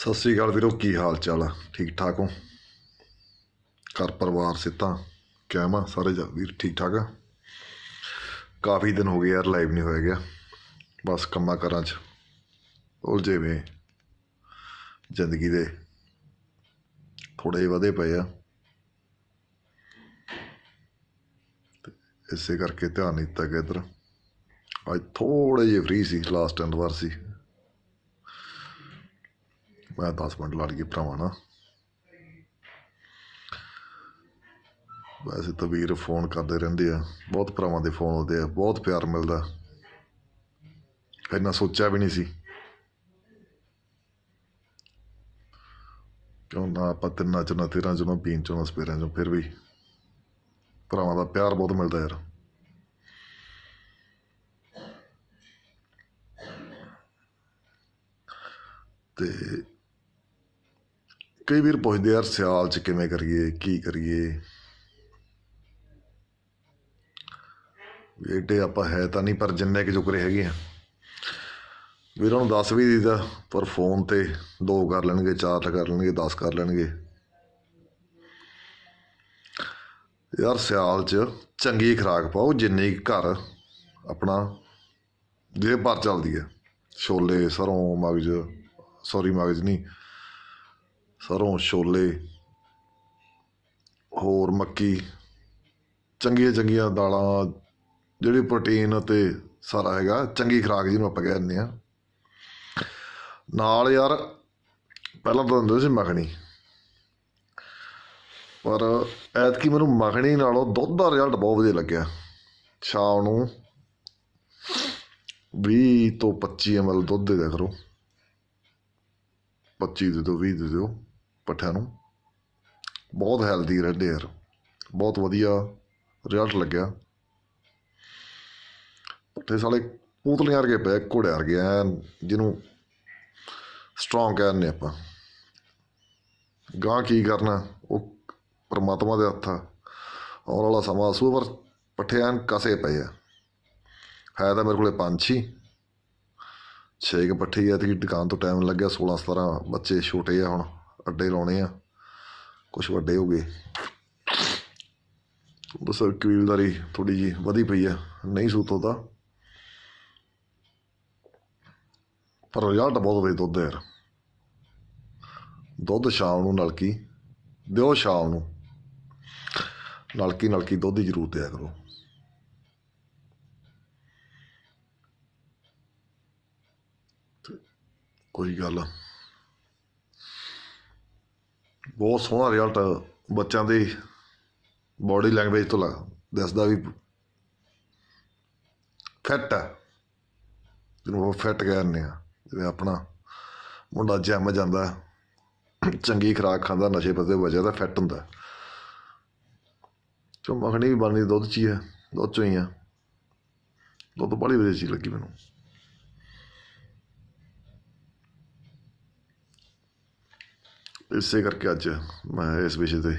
ਸਤਿ ਸ੍ਰੀ ਅਕਾਲ ਵੀਰੋ ਕੀ ਹਾਲ ਚਾਲ ਆ ਠੀਕ ਠਾਕ ਹੋ ਘਰ ਪਰਿਵਾਰ ਸਿੱਤਾ ਕਿਵੇਂ ਸਾਰੇ ਵੀਰ ਠੀਕ ਠਾਕ ਆ ਕਾਫੀ ਦਿਨ ਹੋ ਗਏ ਯਾਰ ਲਾਈਵ ਨਹੀਂ ਹੋਇਆ ਗਿਆ ਬਸ ਕੰਮਾਂ ਕਰਾਂ 'ਚ ਉਲਝੇ ਵੇ ਜ਼ਿੰਦਗੀ ਦੇ ਥੋੜੇ ਵਧੇ ਪਏ ਆ ਇਸੇ ਕਰਕੇ ਧਿਆਨ ਨਹੀਂ ਦਿੱਤਾ ਗਿਆ ਇਧਰ ਅੱਜ ਥੋੜੇ ਜਿਹਾ ਫ੍ਰੀ ਸੀ ਲਾਸਟ ਐਂਡ ਵਾਰ ਸੀ ਮੈਂ 10 ਮਿੰਟ ਲੜ ਗਿਆ ਭਰਾਵਾਂ ਨਾ ਵੈਸੇ ਤਾਂ ਵੀਰ ਫੋਨ ਕਰਦੇ ਰਹਿੰਦੇ ਆ ਬਹੁਤ ਭਰਾਵਾਂ ਦੇ ਫੋਨ ਆਉਂਦੇ ਆ ਬਹੁਤ ਪਿਆਰ ਮਿਲਦਾ ਇੰਨਾ ਸੋਚਿਆ ਵੀ ਨਹੀਂ ਸੀ ਕਿਉਂ ਨਾ ਆਪਾਂ ਤਿੰਨਾਂ ਚੋਂ ਨਾ ਤੇਰਾਂ ਚੋਂ ਨਾ ਪੀਣ ਚੋਂ ਸਪੇਰਾਂ ਚੋਂ ਫਿਰ ਵੀ ਭਰਾਵਾਂ ਦਾ ਪਿਆਰ ਬਹੁਤ ਮਿਲਦਾ ਯਾਰ ਤੇ ਕਈ ਵੀਰ ਪੁੱਛਦੇ ਯਾਰ ਸਿਆਲ 'ਚ ਕਿਵੇਂ ਕਰੀਏ ਕੀ ਕਰੀਏ ਬੇਟੇ ਆਪਾਂ ਹੈ ਤਾਂ ਨਹੀਂ ਪਰ ਜਿੰਨੇ ਕਿ ਜੁਕਰੇ ਹੈਗੇ ਆ ਵੀਰਾਂ ਨੂੰ 10 ਵੀ ਦਿੱਤਾ ਪਰ ਫੋਨ ਤੇ ਦੋ ਕਰ ਲੈਣਗੇ ਚਾਰ ਕਰ ਲੈਣਗੇ 10 ਕਰ ਲੈਣਗੇ ਯਾਰ ਸਿਆਲ 'ਚ ਚੰਗੀ ਖਰਾਕ ਪਾਓ ਜਿੰਨੇ ਘਰ ਆਪਣਾ ਜੇ ਪਰ ਚੱਲਦੀ ਹੈ ਛੋਲੇ ਸਰੋਂ ਮਗਜ ਸੌਰੀ ਮਗਜ ਨਹੀਂ ਸਰੋਂ ਛੋਲੇ ਹੋਰ ਮੱਕੀ ਚੰਗੀਆਂ ਚੰਗੀਆਂ ਦਾਲਾਂ ਜਿਹੜੀ ਪ੍ਰੋਟੀਨ ਅਤੇ ਸਾਰਾ ਹੈਗਾ ਚੰਗੀ ਖੁਰਾਕ ਜਿਹਨੂੰ ਆਪਾਂ ਕਹਿ ਦਿੰਦੇ ਆ ਨਾਲ ਯਾਰ ਪਹਿਲਾਂ ਤਾਂ ਹੁੰਦੇ ਸੀ ਮੱਖਣੀ ਪਰ ਐਤਕੀ ਮੈਨੂੰ ਮੱਖਣੀ ਨਾਲੋਂ ਦੁੱਧ ਦਾ ਰਿਜ਼ਲਟ ਬਹੁਤ ਵਧੀਆ ਲੱਗਿਆ ਸ਼ਾਮ ਨੂੰ 20 ਤੋਂ 25 ml ਦੁੱਧ ਦੇ ਦਿਆ ਕਰੋ 25 ਦੇ ਦਿਓ 20 ਦੇ ਦਿਓ ਪੱਠਿਆਂ ਨੂੰ ਬਹੁਤ ਹੈਲਦੀ ਰਹਿੰਦੇ ਯਾਰ ਬਹੁਤ ਵਧੀਆ ਰਿਜ਼ਲਟ ਲੱਗਿਆ ਪੱਠੇ ਸਾਲੇ ਪੂਤਲੀਆਂ ਵਰਗੇ ਪਏ ਘੋੜੇ ਵਰਗੇ ਐ ਜਿਹਨੂੰ ਸਟਰੋਂਗ ਕਰਨੇ ਆਪਾਂ ਗਾਂ ਕੀ ਕਰਨਾ ਉਹ ਪਰਮਾਤਮਾ ਦੇ ਹੱਥ ਆ ਆਉਣ ਵਾਲਾ ਸਮਾਂ ਸੁਪਰ ਪੱਠੇ ਐਨ ਕਸੇ ਪਏ ਆ ਹੈ ਤਾਂ ਮੇਰੇ ਕੋਲੇ ਪੰਜ ਛੇ ਛੇ ਕ ਪੱਠੇ ਆ ਤੇ ਦੁਕਾਨ ਤੋਂ ਟਾਈਮ ਲੱਗਿਆ 16 17 ਬੱਚੇ ਛੋਟੇ ਆ ਹੁਣ ਅੱਡੇ ਲਾਉਣੇ ਆ ਕੁਝ ਵੱਡੇ ਹੋ ਗਏ ਬਸ ਕਬੀਲਦਾਰੀ ਥੋੜੀ ਜੀ ਵਧੀ ਪਈ ਆ ਨਹੀਂ ਸੂਤੋ ਤਾਂ ਪਰ ਰਿਜ਼ਲਟ ਬਹੁਤ ਵਧੀਆ ਦੁੱਧ ਯਾਰ ਦੁੱਧ ਸ਼ਾਮ ਨੂੰ ਨਲਕੀ ਦਿਓ ਸ਼ਾਮ ਨੂੰ ਨਲਕੀ ਨਲਕੀ ਦੁੱਧ ਦੀ ਜ਼ਰੂਰਤ ਹੈ ਕਰੋ ਕੋਈ ਗੱਲ ਬਹੁਤ ਸੋਹਣਾ ਰਿਜ਼ਲਟ ਬੱਚਿਆਂ ਦੇ ਬਾਡੀ ਲੈਂਗੁਏਜ ਤੋਂ ਲੱਗ ਦੱਸਦਾ ਵੀ ਫਿੱਟ ਜਿਹਨੂੰ ਉਹ ਫਿੱਟ ਕਹਿੰਦੇ ਆ ਜਿਵੇਂ ਆਪਣਾ ਮੁੰਡਾ ਜਿਮ ਜਾਂਦਾ ਚੰਗੀ ਖਰਾਕ ਖਾਂਦਾ ਨਸ਼ੇ ਪੱਤੇ ਵਜਾ ਦਾ ਫਿੱਟ ਹੁੰਦਾ ਚੋ ਮੱਖਣੀ ਵੀ ਬਣਦੀ ਦੁੱਧ ਚ ਹੀ ਆ ਦੁੱਧ ਚੋਂ ਹੀ ਆ ਦੁੱਧ ਬੜੀ ਵਧੀਆ ਚੀਜ਼ ਲੱਗੀ ਮੈਨੂੰ ਇਸੇ ਕਰਕੇ ਅੱਜ ਮੈਂ ਇਸ ਵਿਸ਼ੇ ਤੇ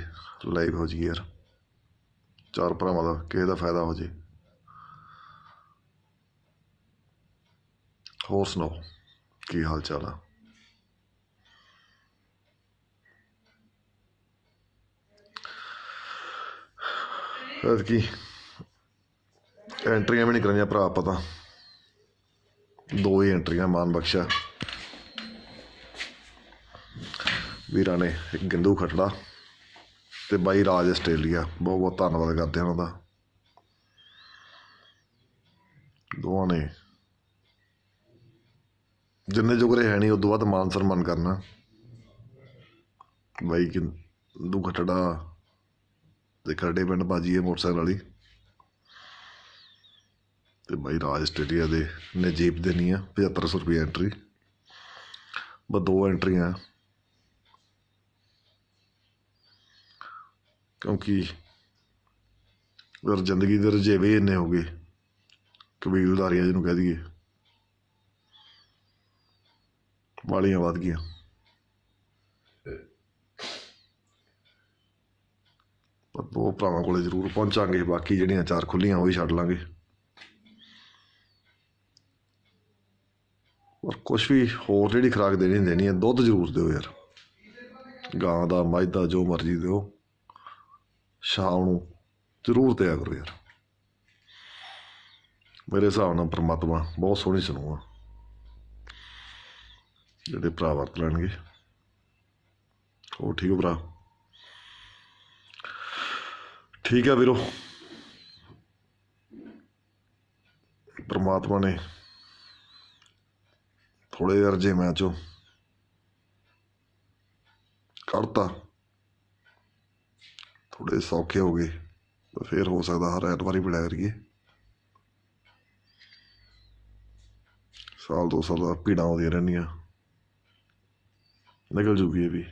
ਲਾਈਵ ਹੋ ਜੀ ਯਾਰ ਚਾਰ ਭਰਾਵਾਂ ਦਾ ਕਿਸੇ ਦਾ ਫਾਇਦਾ ਹੋ ਜੇ ਹੋਰ ਸੁਣੋ ਕੀ ਹਾਲ ਚਾਲ ਆ ਫਿਰ ਕੀ ਐਂਟਰੀਆਂ ਵੀ ਨਹੀਂ ਕਰਾਈਆਂ ਭਰਾ ਪਤਾ ਦੋ ਹੀ ਐਂਟਰੀਆਂ ਮਾਨ ਬਖਸ਼ਾ ਵੀਰਾਂ ਨੇ ਗਿੰਦੂ ਖਟੜਾ ਤੇ ਬਾਈ ਰਾਜ ਆਸਟ੍ਰੇਲੀਆ ਬਹੁਤ ਬਹੁਤ ਧੰਨਵਾਦ ਕਰਦੇ ਹਾਂ ਉਹਨਾਂ ਦਾ ਦੋਵਾਂ ਨੇ ਜਿੰਨੇ ਜੁਗਰੇ ਹੈ ਨਹੀਂ ਤੋਂ ਬਾਅਦ ਮਾਨ ਸਨਮਾਨ ਕਰਨਾ ਬਾਈ ਗਿੰਦੂ ਖਟੜਾ ਤੇ ਖੜੇ ਪਿੰਡ ਬਾਜੀ ਇਹ ਮੋਟਰਸਾਈਕਲ ਵਾਲੀ ਤੇ ਬਾਈ ਰਾਜ ਆਸਟ੍ਰੇਲੀਆ ਦੇ ਨਜੀਬ ਦੇ ਦੇਣੀ ਆ 7500 ਰੁਪਏ ਐਂਟਰੀ ਬਸ ਦੋ ਐਂਟਰੀਆਂ ਕਿਉਂਕਿ ਜ਼ਿੰਦਗੀ ਦੇ ਰਜੇਵੇ ਇੰਨੇ ਹੋ ਗਏ ਕਬੀਲਦਾਰੀਆਂ ਜਿਹਨੂੰ ਕਹਿ ਦਈਏ ਵਾਲੀਆਂ ਵੱਧ ਗਈਆਂ ਪਰ ਉਹ ਭਰਾਵਾਂ ਕੋਲੇ ਜ਼ਰੂਰ ਪਹੁੰਚਾਂਗੇ ਬਾਕੀ ਜਿਹੜੀਆਂ ਚਾਰ ਖੁੱਲੀਆਂ ਉਹ ਹੀ ਛੱਡ ਲਾਂਗੇ ਔਰ ਕੁਝ ਵੀ ਹੋਰ ਜਿਹੜੀ ਖਰਾਕ ਦੇਣੀ ਦੇਣੀ ਹੈ ਦੁੱਧ ਜ਼ਰੂਰ ਦਿਓ ਯਾਰ ਗਾਂ ਦਾ ਮੱਝ ਦਾ ਜੋ ਮਰਜ਼ੀ ਦਿਓ ਸ਼ਾਮ ਨੂੰ ਜ਼ਰੂਰ ਦਿਆ ਕਰੋ ਯਾਰ ਮੇਰੇ ਹਿਸਾਬ ਨਾਲ ਪਰਮਾਤਮਾ ਬਹੁਤ ਸੋਹਣੀ ਸੁਣੂਗਾ ਜਿਹੜੇ ਭਰਾ ਵਰਤ ਲੈਣਗੇ ਉਹ ਠੀਕ ਹੋ ਭਰਾ ਠੀਕ ਹੈ ਵੀਰੋ ਪਰਮਾਤਮਾ ਨੇ ਥੋੜੇ ਅਰਜੇ ਮੈਚੋ ਕਰਤਾ ਥੋੜੇ ਸੌਖੇ ਹੋ ਗਏ ਤਾਂ ਫਿਰ ਹੋ ਸਕਦਾ ਹਰ ਐਤਵਾਰ ਹੀ ਮਿਲਿਆ ਕਰੀਏ ਸਾਲ ਦੋ ਸਾਲ ਦਾ ਭੀੜਾਂ ਰਹਿਣੀ ਆ ਨਿਕਲ ਜੂਗੀ ਇਹ ਵੀ